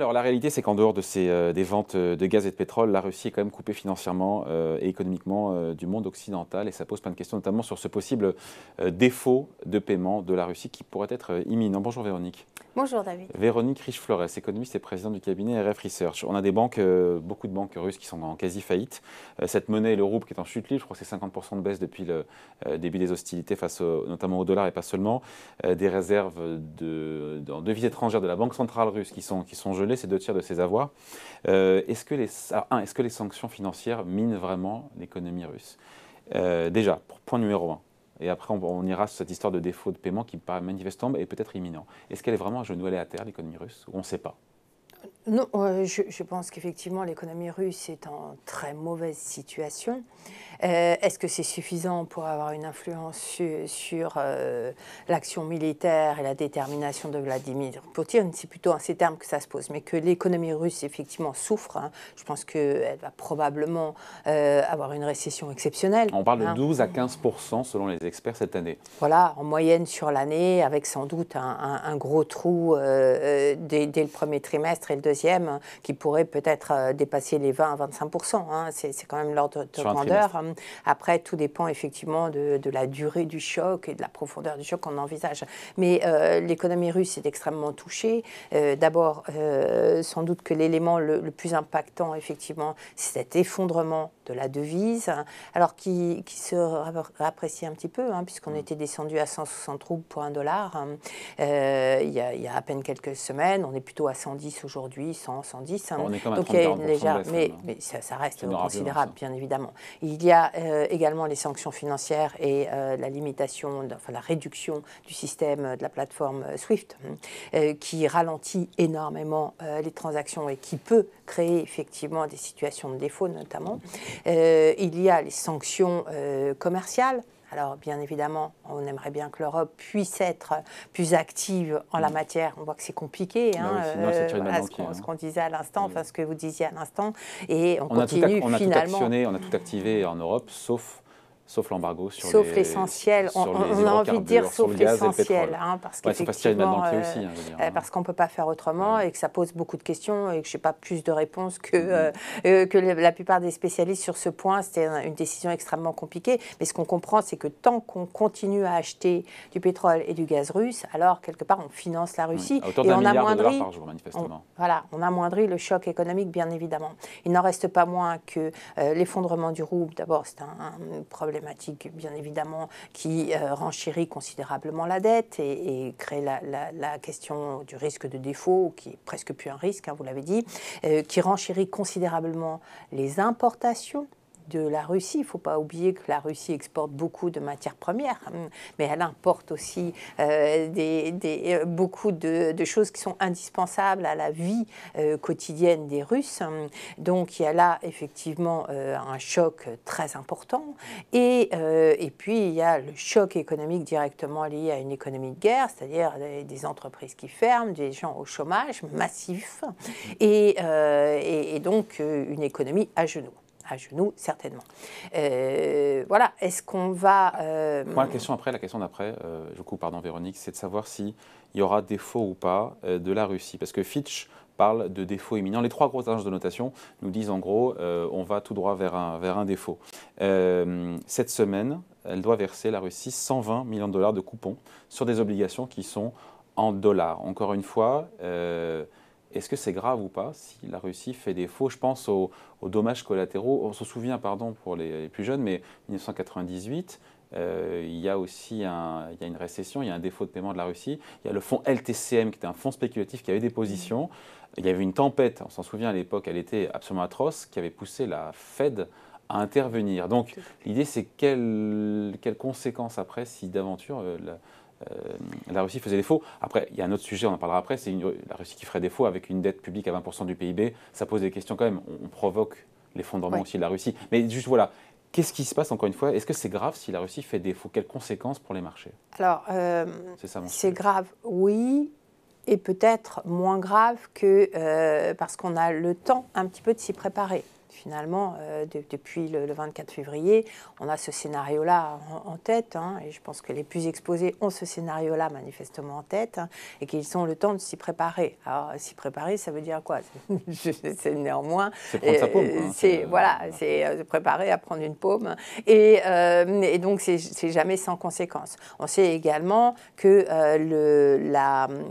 Alors la réalité, c'est qu'en dehors de euh, des ventes euh, de gaz et de pétrole, la Russie est quand même coupée financièrement euh, et économiquement du monde occidental et ça pose plein de questions, notamment sur ce possible défaut de paiement de la Russie qui pourrait être imminent. Bonjour Véronique. Bonjour David. Véronique Riche-Flores, économiste et présidente du cabinet RF Research. On a des banques, beaucoup de banques russes qui sont en quasi faillite. cette monnaie, le rouble qui est en chute libre, je crois que c'est 50% de baisse depuis le début des hostilités, face notamment au dollar et pas seulement. des réserves de, devises étrangères de la Banque centrale russe qui sont, qui sont congelé ces deux tiers de ses avoirs. Euh, est-ce que, les, sanctions financières minent vraiment l'économie russe euh, Déjà, Déjà, point numéro un. Et après, on, ira sur cette histoire de défaut de paiement qui paraît manifestement et peut-être imminent. Est-ce qu'elle est vraiment à genoux, elle à terre, l'économie russe On ne sait pas. Non, euh, je, pense qu'effectivement l'économie russe est en très mauvaise situation. Euh, est-ce que c'est suffisant pour avoir une influence sur euh, l'action militaire et la détermination de Vladimir Poutine C'est plutôt en ces termes que ça se pose, mais que l'économie russe effectivement souffre. Hein, je pense qu'elle va probablement avoir une récession exceptionnelle. On parle de 12 hein. à 15 selon les experts cette année. Voilà, en moyenne sur l'année, avec sans doute un, gros trou dès, dès, le premier trimestre et le deuxième qui pourrait peut-être euh, dépasser les 20 à 25 hein. C'est quand même l'ordre de grandeur. Euh, après, tout dépend effectivement de, la durée du choc et de la profondeur du choc qu'on envisage. Mais euh, l'économie russe est extrêmement touchée. D'abord, sans doute que l'élément le, plus impactant, effectivement, c'est cet effondrement de la devise, alors qui, qui se réapprécie un petit peu, hein, puisqu'on mm. était descendu à 160 roubles pour un dollar hein. il il y a à peine quelques semaines. On est plutôt à 110 aujourd'hui. 110. On est mais, ça, reste considérable, bien évidemment. Il y a euh, également les sanctions financières et euh, la limitation, enfin la réduction du système de la plateforme euh, SWIFT, hein, qui ralentit énormément les transactions et qui peut créer effectivement des situations de défaut, notamment. il y a les sanctions commerciales alors bien évidemment, on aimerait bien que l'Europe puisse être plus active en la mm. matière. On voit que c'est compliqué, hein, ce qu'on disait à l'instant, enfin mm. ce que vous disiez à l'instant, et on, continue a Tout actionné, on a tout activé en Europe, sauf Sauf l'embargo sur Sauf l'essentiel. on, a envie de dire sauf l'essentiel. Hein, parce qu'il qu'effectivement, euh, aussi hein, eh, hein. parce qu'on ne peut pas faire autrement et que ça pose beaucoup de questions et que je n'ai pas plus de réponses que, mm-hmm. euh, euh, que la plupart des spécialistes sur ce point. C'était une décision extrêmement compliquée. Mais ce qu'on comprend, c'est que tant qu'on continue à acheter du pétrole et du gaz russe, alors quelque part, on finance la Russie. et on amoindrit, voilà, on amoindrit le choc économique, bien évidemment. Il n'en reste pas moins que euh, l'effondrement du rouble, d'abord, c'est un problème problématique, bien évidemment, qui euh, renchérit considérablement la dette et, crée la, question du risque de défaut, qui est presque plus un risque, hein, vous l'avez dit, euh, qui renchérit considérablement les importations de la Russie. Il ne faut pas oublier que la Russie exporte beaucoup de matières premières, hein, mais elle importe aussi euh, euh, beaucoup de, choses qui sont indispensables à la vie euh, quotidienne des Russes. Donc il y a là effectivement un choc très important. Et, puis il y a le choc économique directement lié à une économie de guerre, c'est-à-dire des, entreprises qui ferment, des gens au chômage massif, et donc une économie à genoux à genoux, certainement. Euh, voilà, est-ce qu'on va... Moi, euh, la question après, la question d'après, euh, je coupe, pardon Véronique, c'est de savoir s'il y aura défaut ou pas de la Russie. Parce que Fitch parle de défaut imminent. Les trois gros agences de notation nous disent en gros, on va tout droit vers un, vers un défaut. cette semaine, elle doit verser, la Russie, 120 millions de dollars de coupons sur des obligations qui sont en dollars. Encore une fois est-ce que c'est grave ou pas si la Russie fait défaut Je pense aux, dommages collatéraux. On se souvient, pardon pour les, plus jeunes, mais 1998, euh, il y a aussi il y une récession, il y a un défaut de paiement de la Russie. Il y a le fonds LTCM, qui était un fonds spéculatif qui avait des positions. Il y avait une tempête, on s'en souvient à l'époque, elle était absolument atroce, qui avait poussé la Fed à intervenir. Donc l'idée, c'est quelles conséquences après si d'aventure... Euh, euh, la Russie faisait défaut. Après, il y a un autre sujet, on en parlera après, c'est la Russie qui ferait défaut avec une dette publique à 20% du PIB. Ça pose des questions quand même. On, provoque l'effondrement aussi de la Russie. Mais juste voilà, Qu'est-ce qui se passe encore une fois Est-ce que c'est grave si la Russie fait défaut Quelles conséquences pour les marchés Alors, euh, c'est grave, oui, et peut-être moins grave que euh, parce qu'on a le temps un petit peu de s'y préparer finalement, euh, depuis le, 24 février, on a ce scénario-là en, tête, hein, et je pense que les plus exposés ont ce scénario-là manifestement en tête, hein, et qu'ils ont le temps de s'y préparer. Alors, s'y préparer, ça veut dire quoi C'est néanmoins... C'est prendre sa paume. Euh, hein, voilà, euh, c'est se préparer à prendre une paume, et, donc c'est jamais sans conséquence. On sait également que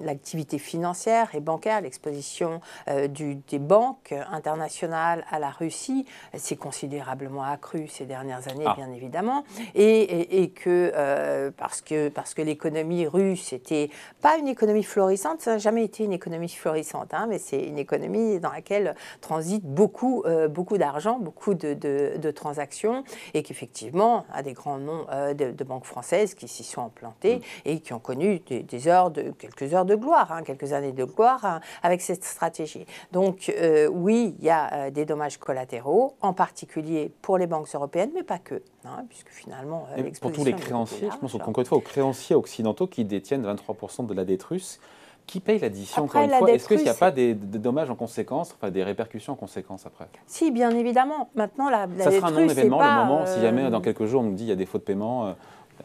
l'activité la, financière et bancaire, l'exposition des banques internationales à la Russie, Russie s'est considérablement accru ces dernières années, ah. bien évidemment, et, que, euh, parce que parce que l'économie russe n'était pas une économie florissante, ça n'a jamais été une économie florissante, hein, mais c'est une économie dans laquelle transite beaucoup, euh, beaucoup d'argent, beaucoup de, transactions, et qu'effectivement, a des grands noms euh, de, banques françaises qui s'y sont implantées mm. et qui ont connu des, de, quelques heures de gloire, hein, quelques années de gloire hein, avec cette stratégie. Donc oui, il y a des dommages collatéraux en particulier pour les banques européennes, mais pas que, hein, puisque finalement. Euh, pour tous les créanciers, je pense encore une fois aux créanciers occidentaux qui détiennent 23% de la dette russe. Qui payent l'addition encore une fois Est-ce qu'il n'y a pas des, dommages en conséquence, enfin des répercussions en conséquence après Si, bien évidemment. Maintenant, la, la Ça sera un non-événement le moment, si jamais euh, dans quelques jours on nous dit il y a des fautes de paiement,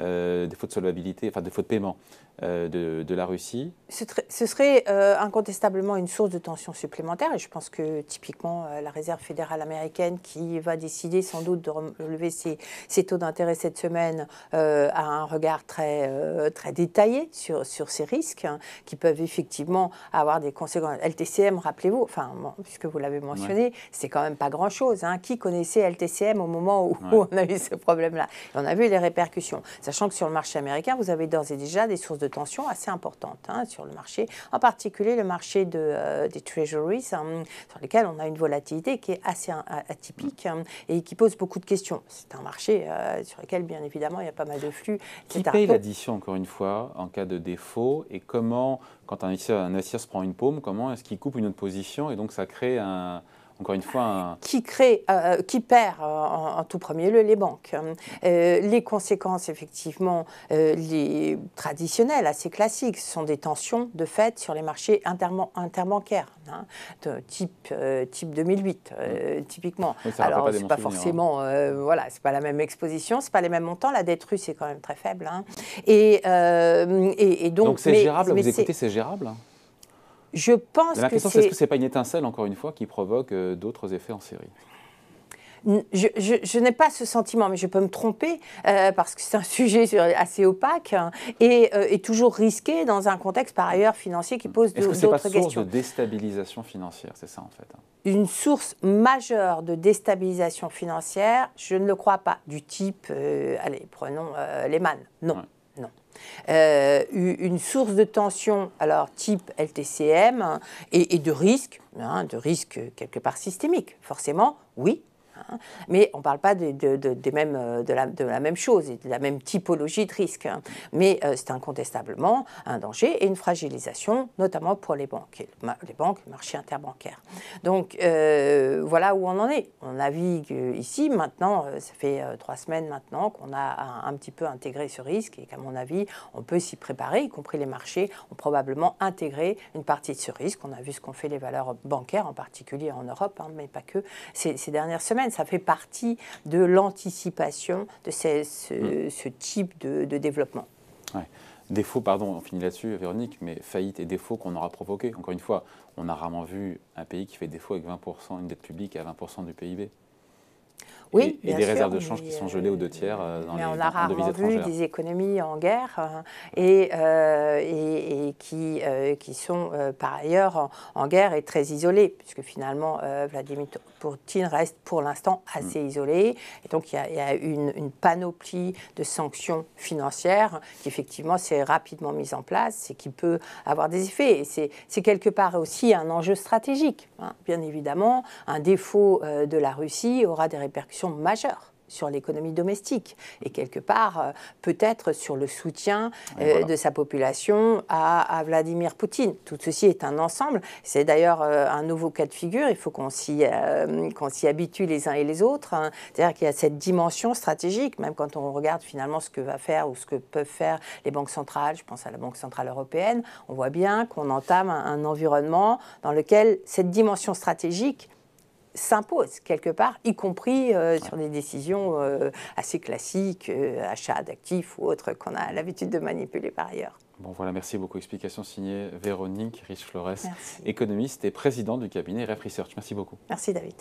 euh, des fautes de solvabilité, enfin des fautes de paiement, euh, de, la Russie Ce, serait euh, incontestablement une source de tension supplémentaire et je pense que typiquement euh, la Réserve fédérale américaine qui va décider sans doute de relever ses, taux d'intérêt cette semaine a un regard très, très détaillé sur, sur ces risques hein, qui peuvent effectivement avoir des conséquences. LTCM, rappelez-vous, enfin, puisque vous l'avez mentionné, c'est quand même pas grand-chose. Hein. Qui connaissait LTCM au moment où, où on a eu ce problème-là On a vu les répercussions, sachant que sur le marché américain, vous avez d'ores et déjà des sources de tension assez importante hein, sur le marché, en particulier le marché euh, des treasuries, hein, sur lesquels on a une volatilité qui est assez atypique hein, et qui pose beaucoup de questions. C'est un marché euh, sur lequel, bien évidemment, il y a pas mal de flux. Qui paye l'addition, encore une fois, en cas de défaut et comment, quand un investisseur, se prend une paume, comment est-ce qu'il coupe une autre position et donc ça crée un encore une fois. Qui, crée, euh, euh, qui perd euh, en, tout premier lieu les banques. les conséquences, effectivement, les traditionnelles, assez classiques, ce sont des tensions de fait sur les marchés interbancaires, hein, de type, type 2008, mm. typiquement. Alors, c'est pas, hein. forcément, voilà, c'est pas la même exposition, c'est pas les mêmes montants. La dette russe est quand même très faible. Hein. Et, et, donc. c'est gérable, vous écoutez, c'est gérable pense la question, c'est est-ce que ce n'est pas une étincelle, encore une fois, qui provoque euh, d'autres effets en série je, n'ai pas ce sentiment, mais je peux me tromper euh, parce que c'est un sujet assez opaque hein, euh, et, toujours risqué dans un contexte par ailleurs financier qui pose d'autres questions. Est-ce que c'est pas source de déstabilisation financière, c'est ça en fait hein Une source majeure de déstabilisation financière, je ne le crois pas, du type, allez, prenons Lehman, non. Euh, une source de tension, alors type LTCM, hein, et, de risque, hein, de risque quelque part systémique. Forcément, oui, Hein. Mais on ne parle pas de, des mêmes, euh, la, de, la, même chose et de la même typologie de risque. Hein. Mais euh, c'est incontestablement un danger et une fragilisation, notamment pour les banques, les banques, le marché interbancaire. Donc euh, voilà où on en est. On navigue ici. Maintenant, ça fait trois semaines maintenant qu'on a un, petit peu intégré ce risque et qu'à mon avis, on peut s'y préparer, y compris les marchés ont probablement intégré une partie de ce risque. On a vu ce qu'ont fait les valeurs bancaires, en particulier en Europe, hein, mais pas que, ces dernières semaines. Ça fait partie de l'anticipation de ce, mm. type de, développement. Défaut, pardon, on finit là-dessus, Véronique, mais faillite et défaut qu'on aura provoqué. Encore une fois, on a rarement vu un pays qui fait défaut avec 20%, une dette publique à 20% du PIB. Oui, et, des réserves de change qui sont euh, gelées aux deux tiers euh, dans mais on a rarement vu des économies en guerre hein, euh, et, et, qui, qui sont par ailleurs en, guerre et très isolées, puisque finalement Vladimir Poutine reste pour l'instant assez mm. isolé. Et donc il y a, une, panoplie de sanctions financières qui effectivement s'est rapidement mise en place et qui peut avoir des effets. Et c'est quelque part aussi un enjeu stratégique. Hein. Bien évidemment, un défaut de la Russie aura des répercussions majeure sur l'économie domestique et quelque part euh, peut-être sur le soutien euh, de sa population à, Vladimir Poutine. Tout ceci est un ensemble. C'est d'ailleurs euh, un nouveau cas de figure. Il faut qu'on s'y habitue les uns et les autres. Hein. C'est-à-dire qu'il y a cette dimension stratégique, même quand on regarde finalement ce que va faire ou ce que peuvent faire les banques centrales. Je pense à la Banque centrale européenne. On voit bien qu'on entame un environnement dans lequel cette dimension stratégique s'impose quelque part, y compris euh, sur des décisions euh, assez classiques, euh, achats d'actifs ou autres qu'on a l'habitude de manipuler par ailleurs. Bon voilà, merci beaucoup. Explication signée Véronique Rich-Flores, économiste et présidente du cabinet Ref Research. Merci beaucoup. Merci David.